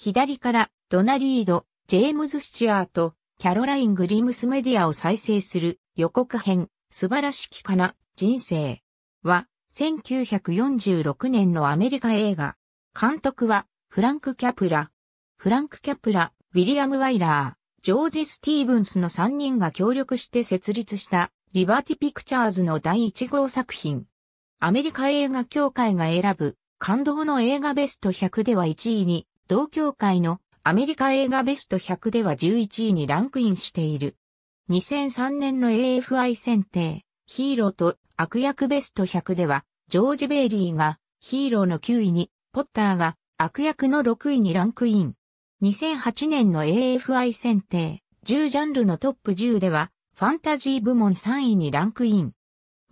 左から、ドナリード、ジェームズ・スチュアート、キャロライン・グリムスメディアを再生する予告編、素晴らしきかな、人生は、1946年のアメリカ映画。監督は、フランク・キャプラ。フランク・キャプラ、ウィリアム・ワイラー、ジョージ・スティーブンスの3人が協力して設立した、リバーティ・ピクチャーズの第1号作品。アメリカ映画協会が選ぶ、感動の映画ベスト100では1位に同協会のアメリカ映画ベスト100では11位にランクインしている。2003年の AFI 選定、ヒーローと悪役ベスト100では、ジョージ・ベイリーがヒーローの9位に、ポッターが悪役の6位にランクイン。2008年の AFI 選定、10ジャンルのトップ10では、ファンタジー部門3位にランクイン。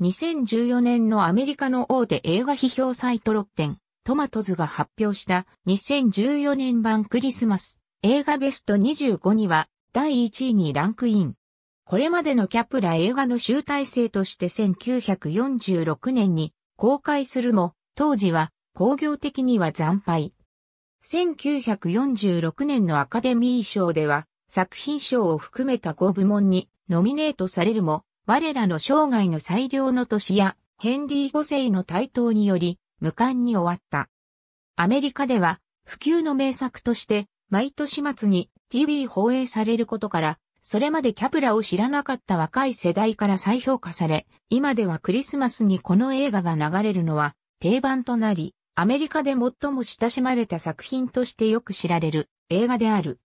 2014年のアメリカの大手映画批評サイトロッテン、トマトズが発表した2014年版クリスマス映画ベスト25には第1位にランクイン。これまでのキャプラ映画の集大成として1946年に公開するも、当時は工業的には惨敗。1946年のアカデミー賞では作品賞を含めた5部門にノミネートされるも、我らの生涯の最良の年やヘンリー・5世の台頭により無冠に終わった。アメリカでは、普及の名作として、毎年末に TV 放映されることから、それまでキャプラを知らなかった若い世代から再評価され、今ではクリスマスにこの映画が流れるのは定番となり、アメリカで最も親しまれた作品としてよく知られる映画である。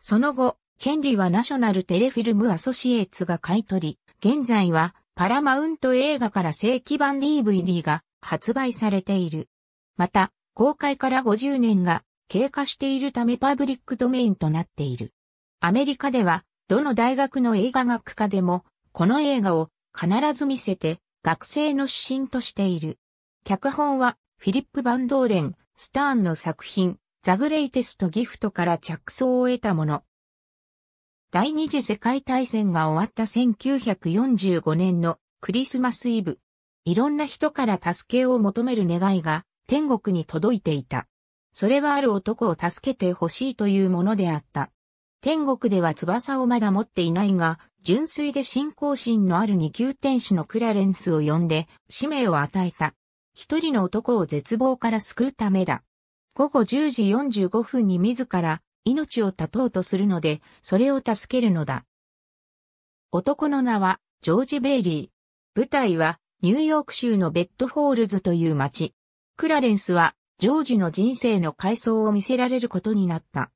その後、権利はナショナルテレフィルムアソシエーツが買い取り、現在はパラマウント映画から正規版 DVD が発売されている。また、公開から50年が経過しているためパブリックドメインとなっている。アメリカでは、どの大学の映画学科でも、この映画を必ず見せて、学生の指針としている。脚本は、フィリップ・バンドーレン、スターンの作品、ザ・グレイテスト・ギフトから着想を得たもの。第二次世界大戦が終わった1945年のクリスマスイブ。いろんな人から助けを求める願いが天国に届いていた。それはある男を助けてほしいというものであった。天国では翼をまだ持っていないが、純粋で信仰心のある二級天使のクラレンスを呼んで、使命を与えた。一人の男を絶望から救うためだ。午後10時45分に自ら命を絶とうとするので、それを助けるのだ。男の名は、ジョージ・ベイリー。舞台は、ニューヨーク州のベッドホールズという町。クラレンスは、ジョージの人生の回想を見せられることになった。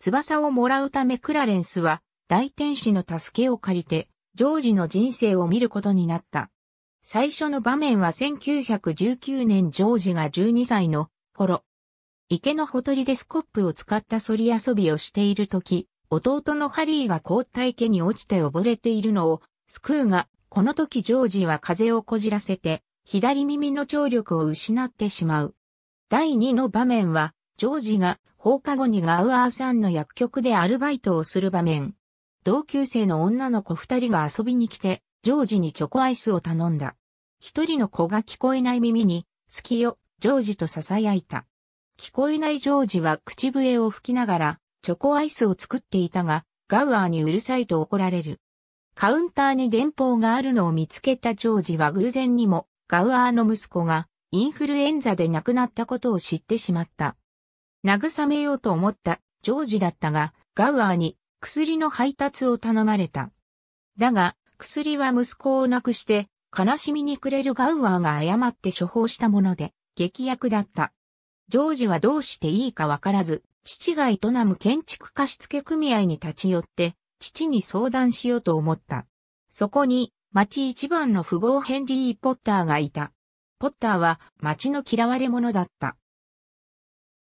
翼をもらうためクラレンスは、大天使の助けを借りて、ジョージの人生を見ることになった。最初の場面は1919年ジョージが12歳の頃、池のほとりでスコップを使った反り遊びをしているとき、弟のハリーが凍った池に落ちて溺れているのを、スクーが、この時ジョージは風をこじらせて、左耳の聴力を失ってしまう。第2の場面は、ジョージが放課後にガウアーさんの薬局でアルバイトをする場面。同級生の女の子二人が遊びに来て、ジョージにチョコアイスを頼んだ。一人の子が聞こえない耳に、好きよ、ジョージと囁いた。聞こえないジョージは口笛を吹きながら、チョコアイスを作っていたが、ガウアーにうるさいと怒られる。カウンターに電報があるのを見つけたジョージは偶然にも、ガウアーの息子がインフルエンザで亡くなったことを知ってしまった。慰めようと思ったジョージだったが、ガウアーに薬の配達を頼まれた。だが、薬は息子を亡くして、悲しみに暮れるガウアーが誤って処方したもので、激薬だった。ジョージはどうしていいかわからず、父が営む建築貸付組合に立ち寄って、父に相談しようと思った。そこに、町一番の富豪ヘンリー・ポッターがいた。ポッターは町の嫌われ者だった。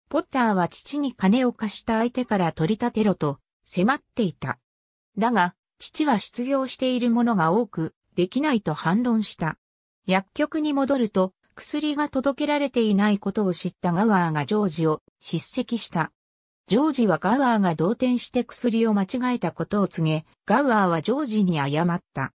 ポッターは父に金を貸した相手から取り立てろと迫っていた。だが、父は失業しているものが多く、できないと反論した。薬局に戻ると、薬が届けられていないことを知ったガガーがジョージを叱責した。ジョージはガガーが動転して薬を間違えたことを告げ、ガガーはジョージに謝った。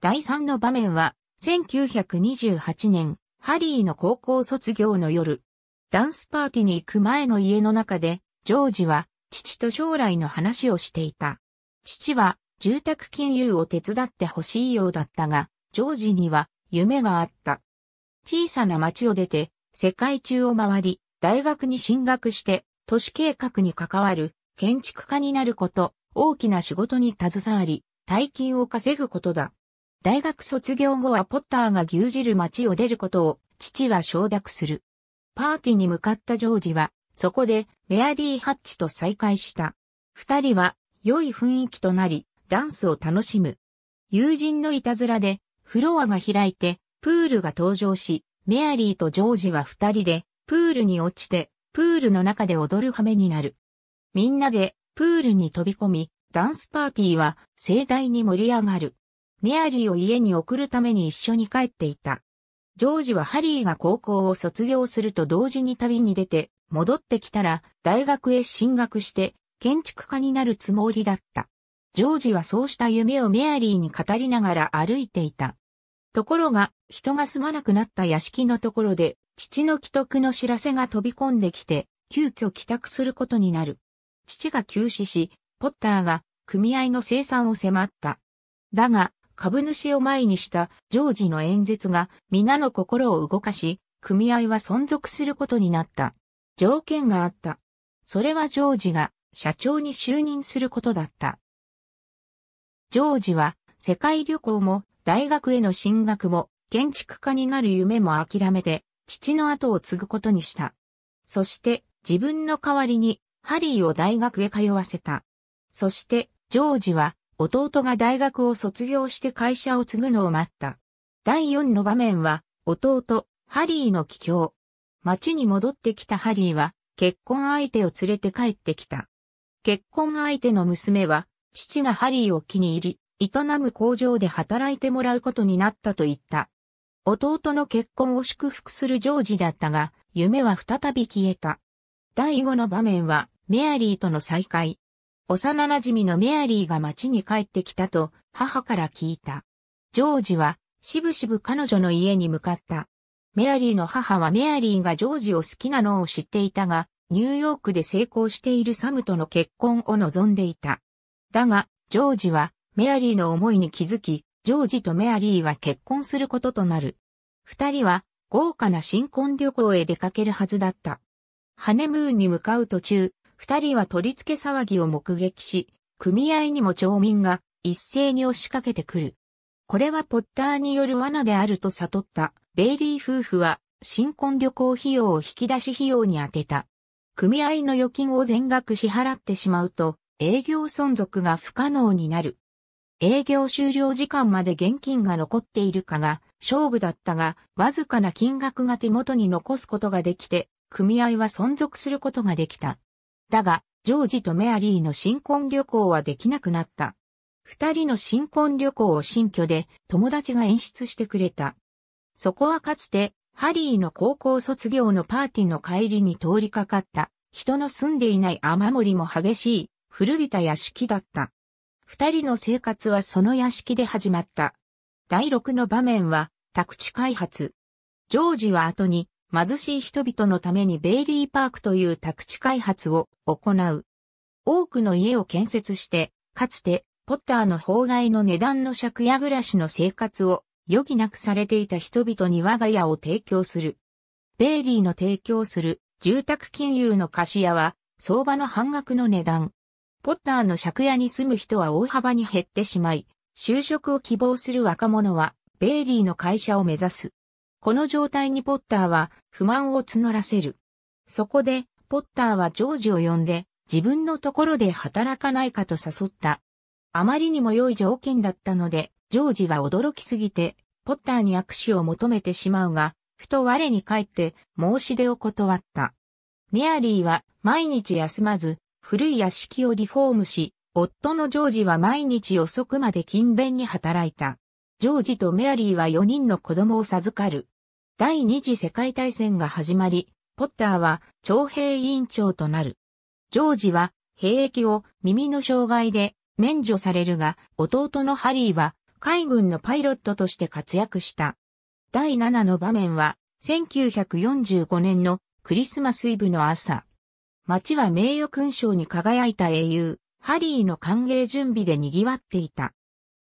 第3の場面は、1928年、ハリーの高校卒業の夜、ダンスパーティーに行く前の家の中で、ジョージは、父と将来の話をしていた。父は、住宅金融を手伝ってほしいようだったが、ジョージには、夢があった。小さな町を出て、世界中を回り、大学に進学して、都市計画に関わる建築家になること、大きな仕事に携わり、大金を稼ぐことだ。大学卒業後はポッターが牛耳る町を出ることを父は承諾する。パーティーに向かったジョージは、そこでメアリー・ハッチと再会した。二人は良い雰囲気となり、ダンスを楽しむ。友人のいたずらでフロアが開いてプールが登場し、メアリーとジョージは二人で、プールに落ちて、プールの中で踊る羽目になる。みんなで、プールに飛び込み、ダンスパーティーは盛大に盛り上がる。メアリーを家に送るために一緒に帰っていた。ジョージはハリーが高校を卒業すると同時に旅に出て、戻ってきたら大学へ進学して建築家になるつもりだった。ジョージはそうした夢をメアリーに語りながら歩いていた。ところが、人が住まなくなった屋敷のところで、父の既得の知らせが飛び込んできて、急遽帰宅することになる。父が急死し、ポッターが組合の生産を迫った。だが、株主を前にしたジョージの演説が皆の心を動かし、組合は存続することになった。条件があった。それはジョージが社長に就任することだった。ジョージは世界旅行も大学への進学も、建築家になる夢も諦めて、父の後を継ぐことにした。そして、自分の代わりに、ハリーを大学へ通わせた。そして、ジョージは、弟が大学を卒業して会社を継ぐのを待った。第四の場面は、弟、ハリーの帰郷。町に戻ってきたハリーは、結婚相手を連れて帰ってきた。結婚相手の娘は、父がハリーを気に入り、営む工場で働いてもらうことになったと言った。弟の結婚を祝福するジョージだったが、夢は再び消えた。第5の場面は、メアリーとの再会。幼馴染のメアリーが町に帰ってきたと、母から聞いた。ジョージは、しぶしぶ彼女の家に向かった。メアリーの母はメアリーがジョージを好きなのを知っていたが、ニューヨークで成功しているサムとの結婚を望んでいた。だが、ジョージはメアリーの思いに気づき、ジョージとメアリーは結婚することとなる。二人は豪華な新婚旅行へ出かけるはずだった。ハネムーンに向かう途中、二人は取り付け騒ぎを目撃し、組合にも町民が一斉に押しかけてくる。これはポッターによる罠であると悟ったベイリー夫婦は新婚旅行費用を引き出し費用に充てた。組合の預金を全額支払ってしまうと営業存続が不可能になる。営業終了時間まで現金が残っているかが勝負だったが、わずかな金額が手元に残すことができて、組合は存続することができた。だが、ジョージとメアリーの新婚旅行はできなくなった。二人の新婚旅行を新居で友達が演出してくれた。そこはかつて、ハリーの高校卒業のパーティーの帰りに通りかかった、人の住んでいない雨漏りも激しい、古びた屋敷だった。二人の生活はその屋敷で始まった。第六の場面は、宅地開発。ジョージは後に、貧しい人々のためにベイリーパークという宅地開発を行う。多くの家を建設して、かつて、ポッターの法外の値段の借家暮らしの生活を余儀なくされていた人々に我が家を提供する。ベイリーの提供する住宅金融の貸し屋は、相場の半額の値段、ポッターの借家に住む人は大幅に減ってしまい、就職を希望する若者は、ベイリーの会社を目指す。この状態にポッターは不満を募らせる。そこで、ポッターはジョージを呼んで、自分のところで働かないかと誘った。あまりにも良い条件だったので、ジョージは驚きすぎて、ポッターに握手を求めてしまうが、ふと我に返って申し出を断った。メアリーは毎日休まず、古い屋敷をリフォームし、夫のジョージは毎日遅くまで勤勉に働いた。ジョージとメアリーは4人の子供を授かる。第二次世界大戦が始まり、ポッターは徴兵委員長となる。ジョージは兵役を耳の障害で免除されるが、弟のハリーは海軍のパイロットとして活躍した。第7の場面は1945年のクリスマスイブの朝。街は名誉勲章に輝いた英雄、ハリーの歓迎準備で賑わっていた。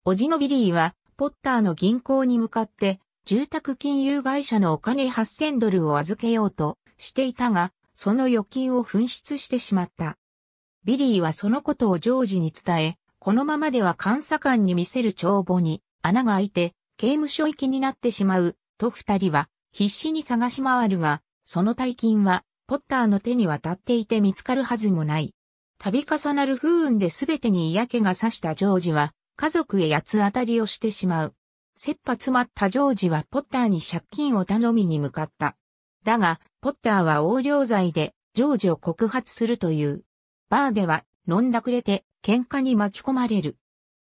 おじのビリーは、ポッターの銀行に向かって、住宅金融会社のお金8000ドルを預けようとしていたが、その預金を紛失してしまった。ビリーはそのことをジョージに伝え、このままでは監査官に見せる帳簿に穴が開いて刑務所行きになってしまうと二人は必死に探し回るが、その大金はポッターの手に渡っていて見つかるはずもない。度重なる不運で全てに嫌気がさしたジョージは、家族へ八つ当たりをしてしまう。切羽詰まったジョージはポッターに借金を頼みに向かった。だが、ポッターは横領罪で、ジョージを告発するという。バーでは、飲んだくれて、喧嘩に巻き込まれる。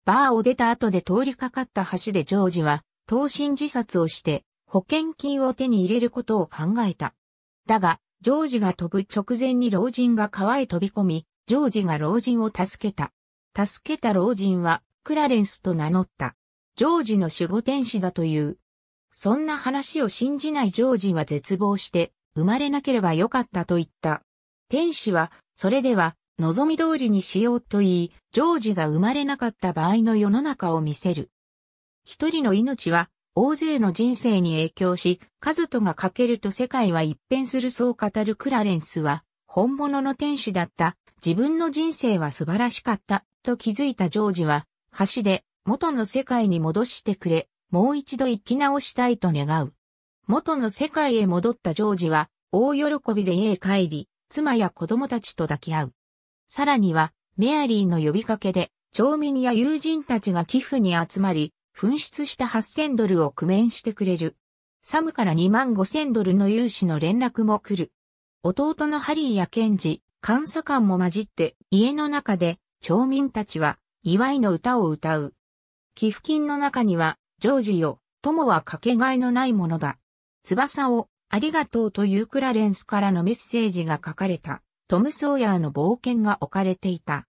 バーを出た後で通りかかった橋でジョージは、投身自殺をして、保険金を手に入れることを考えた。だが、ジョージが飛ぶ直前に老人が川へ飛び込み、ジョージが老人を助けた。助けた老人は、クラレンスと名乗った。ジョージの守護天使だという。そんな話を信じないジョージは絶望して、生まれなければよかったと言った。天使は、それでは、望み通りにしようと言い、ジョージが生まれなかった場合の世の中を見せる。一人の命は大勢の人生に影響し、カズトが欠けると世界は一変するそう語るクラレンスは、本物の天使だった、自分の人生は素晴らしかった、と気づいたジョージは、橋で元の世界に戻してくれ、もう一度生き直したいと願う。元の世界へ戻ったジョージは、大喜びで家へ帰り、妻や子供たちと抱き合う。さらには、メアリーの呼びかけで、町民や友人たちが寄付に集まり、紛失した8000ドルを工面してくれる。サムから2万5000ドルの融資の連絡も来る。弟のハリーやケンジ、監査官も混じって家の中で町民たちは祝いの歌を歌う。寄付金の中には、ジョージよ、友はかけがえのないものだ。翼を、ありがとうというクラレンスからのメッセージが書かれた、トム・ソーヤーの冒険が置かれていた。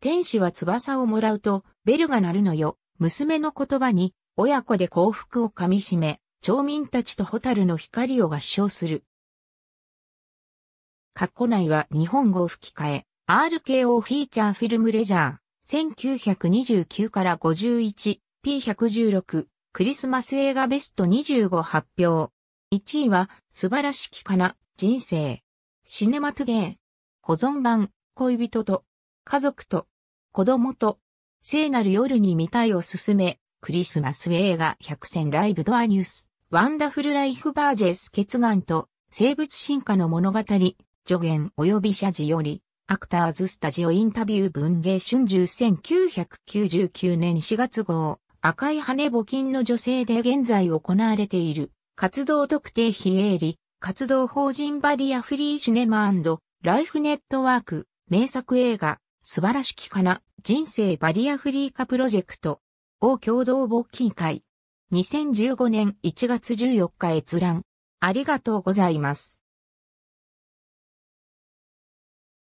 天使は翼をもらうと、ベルが鳴るのよ、娘の言葉に、親子で幸福をかみしめ、町民たちと蛍の光を合唱する。過去内は日本語吹き替え、RKO フィーチャーフィルムレジャー、1929から51、P116、クリスマス映画ベスト25発表。1位は、素晴らしきかな、人生。シネマトゥゲー。保存版、恋人と、家族と、子供と、聖なる夜に見たいをすめ、クリスマス映画百戦ライブドアニュース、ワンダフルライフバージェス決眼と生物進化の物語、助言及び謝辞より、アクターズスタジオインタビュー文芸春秋1999年4月号、赤い羽募金の女性で現在行われている、活動特定非営利、活動法人バリアフリーシネマライフネットワーク、名作映画、素晴らしきかな、人生バリアフリー化プロジェクト、を共同募金会、2015年1月14日閲覧、ありがとうございます。